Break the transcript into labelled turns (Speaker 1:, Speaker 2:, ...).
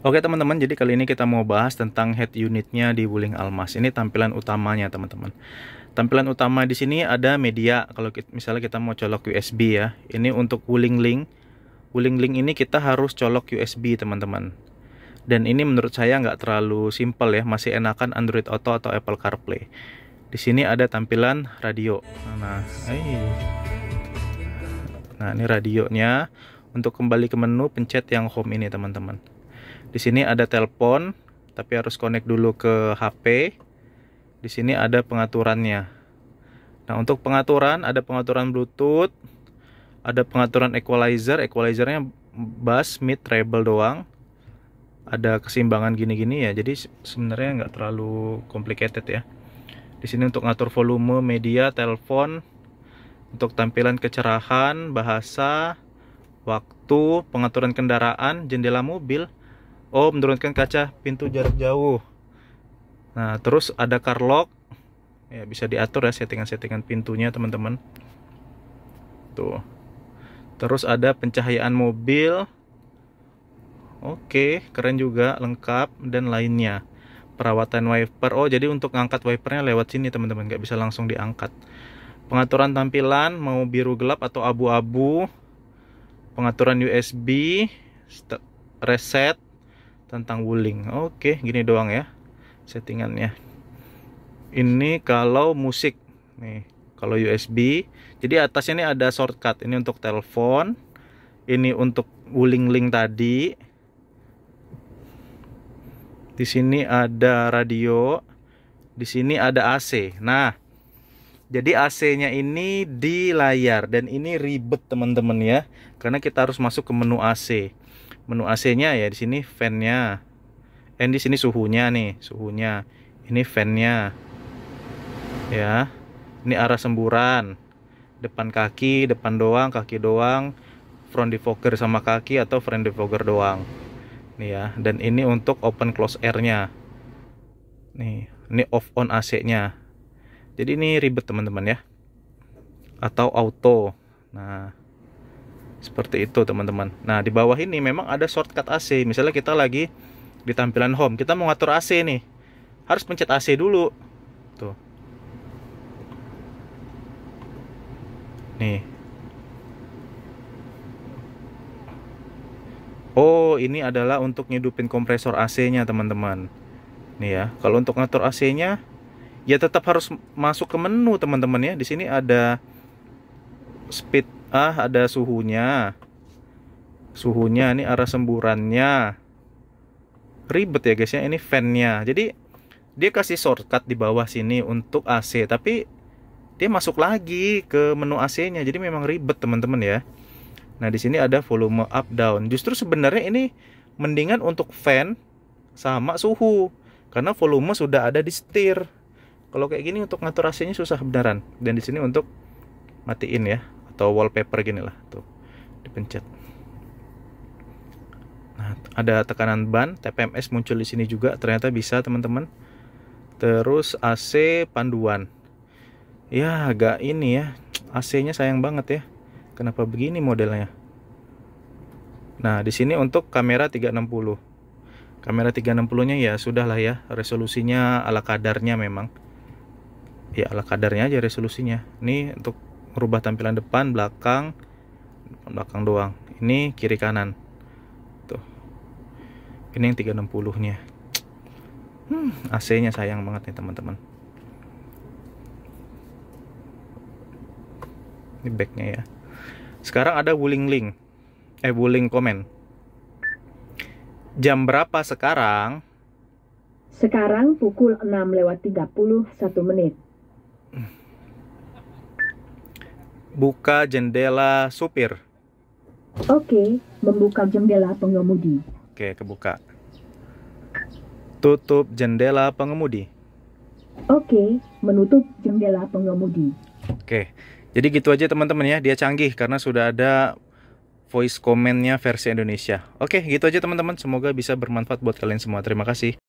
Speaker 1: Oke teman-teman, jadi kali ini kita mau bahas tentang head unitnya di Wuling Almas. Ini tampilan utamanya teman-teman. Tampilan utama di sini ada media. Kalau kita, misalnya kita mau colok USB ya, ini untuk Wuling Link. Wuling Link ini kita harus colok USB teman-teman. Dan ini menurut saya nggak terlalu simple ya, masih enakan Android Auto atau Apple CarPlay. Di sini ada tampilan radio. Nah, eh. nah ini radionya. Untuk kembali ke menu, pencet yang home ini teman-teman. Di sini ada telepon, tapi harus connect dulu ke HP. Di sini ada pengaturannya. Nah, untuk pengaturan ada pengaturan Bluetooth, ada pengaturan equalizer, equalizernya bass, mid, treble doang. Ada keseimbangan gini-gini ya. Jadi sebenarnya nggak terlalu complicated ya. Di sini untuk ngatur volume, media, telepon, untuk tampilan kecerahan, bahasa, waktu, pengaturan kendaraan, jendela mobil, oh menurunkan kaca pintu jarak jauh nah terus ada car lock ya bisa diatur ya settingan-settingan pintunya teman-teman tuh terus ada pencahayaan mobil oke keren juga lengkap dan lainnya perawatan wiper oh jadi untuk ngangkat wipernya lewat sini teman-teman nggak bisa langsung diangkat pengaturan tampilan mau biru gelap atau abu-abu pengaturan USB reset tentang wuling oke gini doang ya settingannya ini kalau musik nih kalau USB jadi atas ini ada shortcut ini untuk telepon ini untuk wuling link tadi di sini ada radio di sini ada AC nah jadi AC-nya ini di layar dan ini ribet teman-teman ya, karena kita harus masuk ke menu AC. Menu AC-nya ya di sini fan-nya. Dan di sini suhunya nih, suhunya. Ini fan-nya. Ya. Ini arah semburan. Depan kaki, depan doang, kaki doang, front defogger sama kaki atau front defogger doang. Nih ya, dan ini untuk open close air-nya. Nih, ini off on AC-nya jadi ini ribet teman-teman ya atau auto nah seperti itu teman-teman nah di bawah ini memang ada shortcut AC misalnya kita lagi di tampilan home kita mau ngatur AC nih harus pencet AC dulu tuh nih Oh ini adalah untuk nyedupin kompresor AC nya teman-teman nih ya kalau untuk ngatur AC nya ya tetap harus masuk ke menu teman-teman ya di sini ada speed ah ada suhunya suhunya ini arah semburannya ribet ya guys ya ini fannya jadi dia kasih shortcut di bawah sini untuk AC tapi dia masuk lagi ke menu AC nya jadi memang ribet teman-teman ya nah di sini ada volume up down justru sebenarnya ini mendingan untuk fan sama suhu karena volume sudah ada di setir kalau kayak gini untuk ngatur AC-nya susah beneran. Dan di sini untuk matiin ya atau wallpaper gini lah tuh dipencet. Nah, ada tekanan ban, TPMS muncul di sini juga. Ternyata bisa, teman-teman. Terus AC panduan. Ya, agak ini ya. AC-nya sayang banget ya. Kenapa begini modelnya? Nah, di sini untuk kamera 360. Kamera 360-nya ya sudahlah ya, resolusinya ala kadarnya memang ya ala kadarnya aja resolusinya ini untuk merubah tampilan depan belakang belakang doang ini kiri kanan tuh ini yang 360 nya hmm, AC nya sayang banget nih teman-teman ini backnya ya sekarang ada wuling link eh wuling komen jam berapa sekarang sekarang pukul 6 lewat 31 menit Buka jendela supir. Oke, membuka jendela pengemudi. Oke, kebuka. Tutup jendela pengemudi. Oke, menutup jendela pengemudi. Oke, jadi gitu aja teman-teman ya. Dia canggih karena sudah ada voice comment versi Indonesia. Oke, gitu aja teman-teman. Semoga bisa bermanfaat buat kalian semua. Terima kasih.